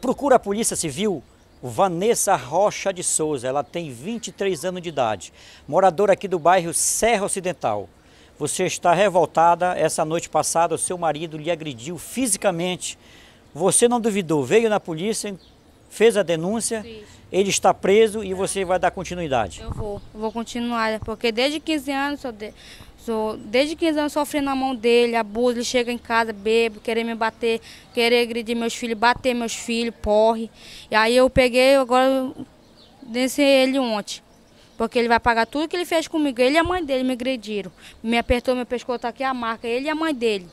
procura a Polícia Civil Vanessa Rocha de Souza. Ela tem 23 anos de idade, moradora aqui do bairro Serra Ocidental. Você está revoltada. Essa noite passada, o seu marido lhe agrediu fisicamente. Você não duvidou, veio na polícia, fez a denúncia, Sim. ele está preso e tá. você vai dar continuidade? Eu vou, eu vou continuar, porque desde 15 anos sou, de, sou desde 15 anos sofrendo na mão dele, abuso, ele chega em casa, bebo, querer me bater, querer agredir meus filhos, bater meus filhos, porre. E aí eu peguei, agora desse ele ontem. Porque ele vai pagar tudo que ele fez comigo. Ele e a mãe dele me agrediram. Me apertou meu pescoço tá aqui a marca. Ele e a mãe dele.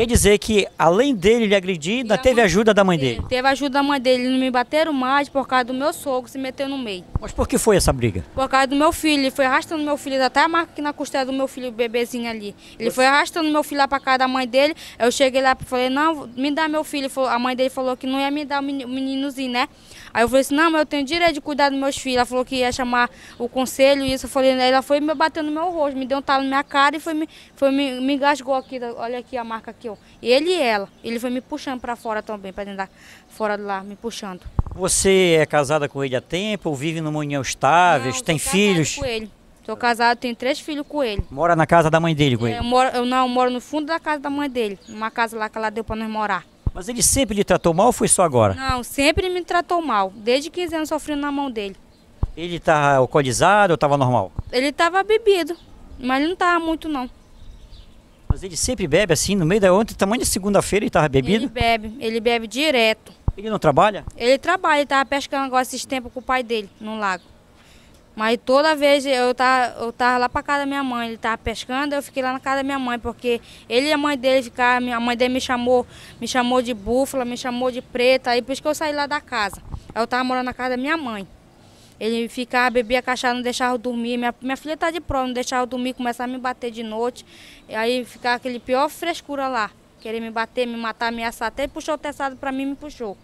Quer dizer que, além dele lhe agredir, ainda teve ajuda da mãe dele? Teve ajuda da mãe dele. Não me bateram mais por causa do meu sogro se meteu no meio. Mas por que foi essa briga? Por causa do meu filho. Ele foi arrastando meu filho, tá até a marca aqui na costela do meu filho, o bebezinho ali. Ele foi arrastando meu filho lá para casa da mãe dele. Eu cheguei lá e falei, não, me dá meu filho. A mãe dele falou que não ia me dar o meninozinho, né? Aí eu falei assim, não, mas eu tenho direito de cuidar dos meus filhos. Ela falou que ia chamar o conselho e isso. Eu falei, ela foi me batendo no meu rosto, me deu um talo na minha cara e foi, me, foi, me, me engasgou aqui. Olha aqui a marca aqui, ele e ela. Ele foi me puxando para fora também, para dentro da, fora de lá, me puxando. Você é casada com ele há tempo? Vive numa união estável? Não, tem filhos? Com ele. Sou casado, tenho três filhos com ele. Mora na casa da mãe dele com é, ele? Eu, moro, eu não, eu moro no fundo da casa da mãe dele, numa casa lá que ela deu para nós morar. Mas ele sempre lhe tratou mal ou foi só agora? Não, sempre me tratou mal. Desde 15 anos sofrendo na mão dele. Ele tá alcoolizado ou estava normal? Ele estava bebido, mas não estava muito não. Mas ele sempre bebe assim, no meio da ontem, tamanho de segunda-feira ele tava bebido? Ele bebe, ele bebe direto. Ele não trabalha? Ele trabalha, ele tava pescando agora esses tempos com o pai dele, no lago. Mas toda vez eu tava, eu tava lá pra casa da minha mãe, ele tava pescando, eu fiquei lá na casa da minha mãe, porque ele e a mãe dele ficaram, a mãe dele me chamou, me chamou de búfala, me chamou de preta, aí por isso que eu saí lá da casa. Eu tava morando na casa da minha mãe. Ele ficava, bebia cachaça, não deixava eu dormir. Minha, minha filha está de prova, não deixava eu dormir, começava a me bater de noite. E aí ficava aquele pior frescura lá. Querer me bater, me matar, ameaçar. Até ele puxou o testado para mim me puxou.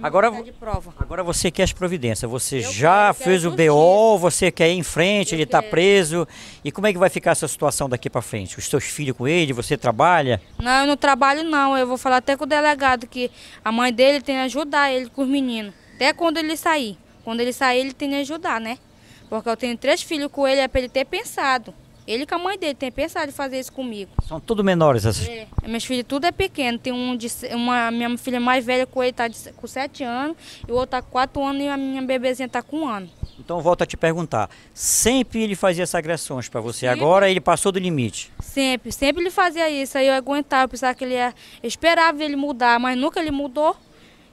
agora, tá agora você quer as providências. Você eu já quero, fez o BO, dia. você quer ir em frente, eu ele está preso. E como é que vai ficar essa situação daqui para frente? Os seus filhos com ele, você trabalha? Não, eu não trabalho não. Eu vou falar até com o delegado que a mãe dele tem que ajudar ele com os meninos. Até quando ele sair. Quando ele sair, ele tem que ajudar, né? Porque eu tenho três filhos com ele, é para ele ter pensado. Ele com a mãe dele tem pensado em fazer isso comigo. São tudo menores essas? É. Meus filhos tudo é pequeno. Tem um de uma minha filha mais velha com ele está com sete anos, e o outro tá com quatro anos e a minha bebezinha tá com um ano. Então volto a te perguntar, sempre ele fazia essas agressões para você, sempre. agora ele passou do limite? Sempre, sempre ele fazia isso, aí eu aguentava, eu pensava que ele ia, eu esperava ele mudar, mas nunca ele mudou.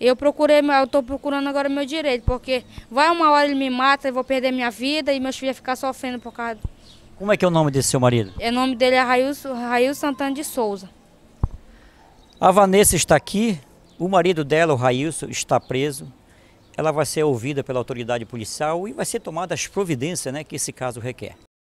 Eu procurei, eu estou procurando agora meu direito, porque vai uma hora ele me mata, eu vou perder minha vida e meus filhos ficar sofrendo por causa. Como é que é o nome desse seu marido? É, o nome dele é Raul, Raul Santana de Souza. A Vanessa está aqui, o marido dela, o Railson, está preso. Ela vai ser ouvida pela autoridade policial e vai ser tomada as providências né, que esse caso requer.